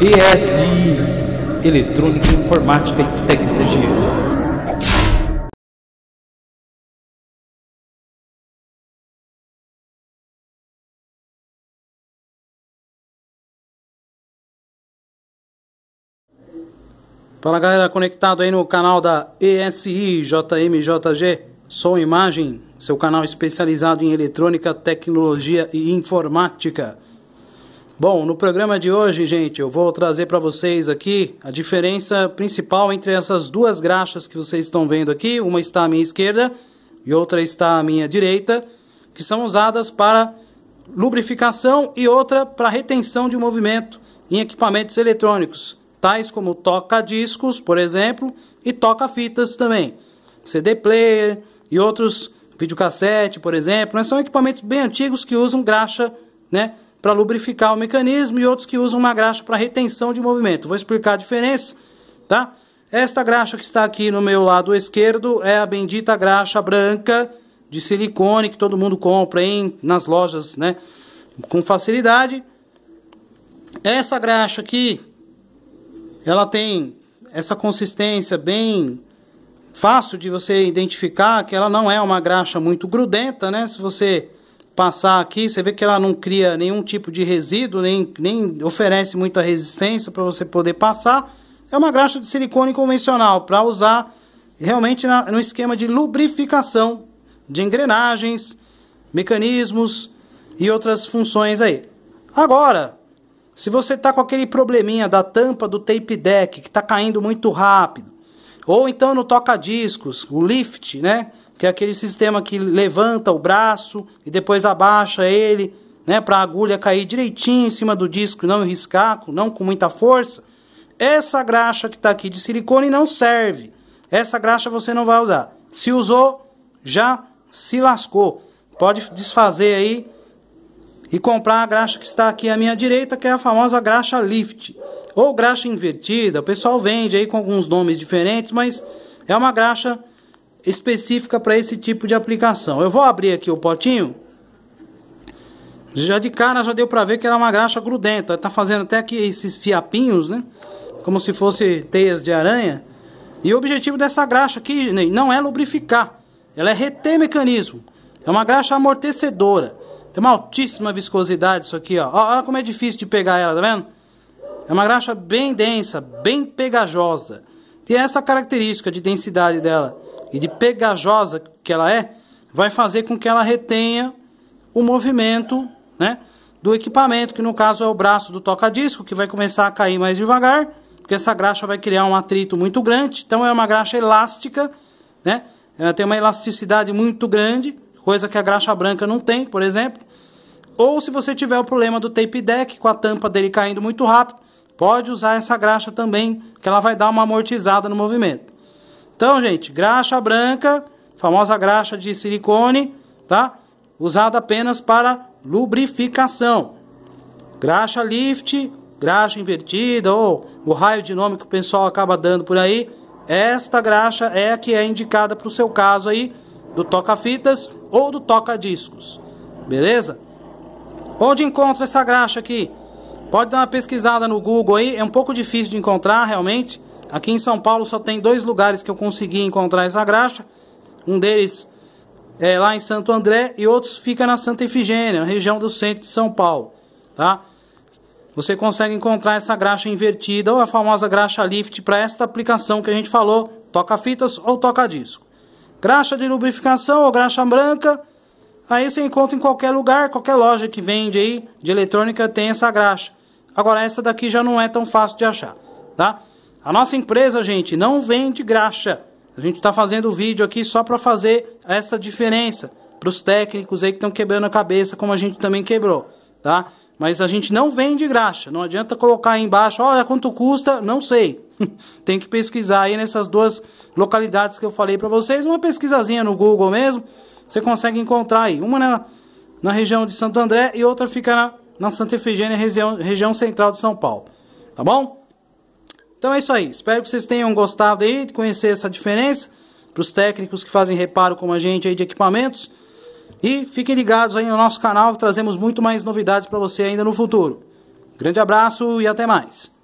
ESI Eletrônica, Informática e Tecnologia. Fala galera, conectado aí no canal da ESI JMJG, som imagem, seu canal especializado em eletrônica, tecnologia e informática. Bom, no programa de hoje, gente, eu vou trazer para vocês aqui a diferença principal entre essas duas graxas que vocês estão vendo aqui. Uma está à minha esquerda e outra está à minha direita, que são usadas para lubrificação e outra para retenção de movimento em equipamentos eletrônicos, tais como toca-discos, por exemplo, e toca-fitas também, CD player e outros, videocassete, por exemplo. Né? São equipamentos bem antigos que usam graxa, né? para lubrificar o mecanismo e outros que usam uma graxa para retenção de movimento. Vou explicar a diferença, tá? Esta graxa que está aqui no meu lado esquerdo é a bendita graxa branca de silicone que todo mundo compra em, nas lojas, né? Com facilidade. Essa graxa aqui, ela tem essa consistência bem fácil de você identificar que ela não é uma graxa muito grudenta, né? Se você passar aqui, você vê que ela não cria nenhum tipo de resíduo, nem, nem oferece muita resistência para você poder passar. É uma graxa de silicone convencional para usar realmente na, no esquema de lubrificação de engrenagens, mecanismos e outras funções aí. Agora, se você está com aquele probleminha da tampa do tape deck que está caindo muito rápido, ou então no toca-discos, o lift, né? Que é aquele sistema que levanta o braço e depois abaixa ele, né? Para a agulha cair direitinho em cima do disco e não riscar, não com muita força. Essa graxa que está aqui de silicone não serve. Essa graxa você não vai usar. Se usou, já se lascou. Pode desfazer aí e comprar a graxa que está aqui à minha direita, que é a famosa graxa Lift. Ou graxa invertida, o pessoal vende aí com alguns nomes diferentes, mas é uma graxa específica para esse tipo de aplicação. Eu vou abrir aqui o potinho. Já de cara já deu para ver que era uma graxa grudenta. Tá fazendo até aqui esses fiapinhos, né? Como se fosse teias de aranha. E o objetivo dessa graxa aqui não é lubrificar. Ela é reter mecanismo. É uma graxa amortecedora. Tem uma altíssima viscosidade isso aqui, ó. Olha como é difícil de pegar ela, tá vendo? É uma graxa bem densa, bem pegajosa. E é essa característica de densidade dela e de pegajosa que ela é, vai fazer com que ela retenha o movimento né, do equipamento, que no caso é o braço do toca-disco, que vai começar a cair mais devagar, porque essa graxa vai criar um atrito muito grande. Então é uma graxa elástica, né? ela tem uma elasticidade muito grande, coisa que a graxa branca não tem, por exemplo. Ou se você tiver o problema do tape deck, com a tampa dele caindo muito rápido, pode usar essa graxa também, que ela vai dar uma amortizada no movimento. Então, gente, graxa branca, famosa graxa de silicone, tá? Usada apenas para lubrificação. Graxa lift, graxa invertida ou o raio de nome que o pessoal acaba dando por aí, esta graxa é a que é indicada para o seu caso aí do toca-fitas ou do toca-discos. Beleza? Onde encontra essa graxa aqui? Pode dar uma pesquisada no Google aí, é um pouco difícil de encontrar realmente. Aqui em São Paulo só tem dois lugares que eu consegui encontrar essa graxa. Um deles é lá em Santo André e outros fica na Santa Efigênia, na região do centro de São Paulo, tá? Você consegue encontrar essa graxa invertida ou a famosa graxa lift para esta aplicação que a gente falou, toca-fitas ou toca-disco. Graxa de lubrificação ou graxa branca, aí você encontra em qualquer lugar, qualquer loja que vende aí de eletrônica tem essa graxa. Agora, essa daqui já não é tão fácil de achar, tá? A nossa empresa, gente, não vende graxa. A gente está fazendo o vídeo aqui só para fazer essa diferença para os técnicos aí que estão quebrando a cabeça, como a gente também quebrou, tá? Mas a gente não vende graxa. Não adianta colocar aí embaixo, olha quanto custa, não sei. Tem que pesquisar aí nessas duas localidades que eu falei para vocês. Uma pesquisazinha no Google mesmo, você consegue encontrar aí. Uma na, na região de Santo André e outra fica na na Santa Efigênia, região, região central de São Paulo. Tá bom? Então é isso aí. Espero que vocês tenham gostado aí de conhecer essa diferença para os técnicos que fazem reparo como a gente aí de equipamentos. E fiquem ligados aí no nosso canal, trazemos muito mais novidades para você ainda no futuro. Grande abraço e até mais.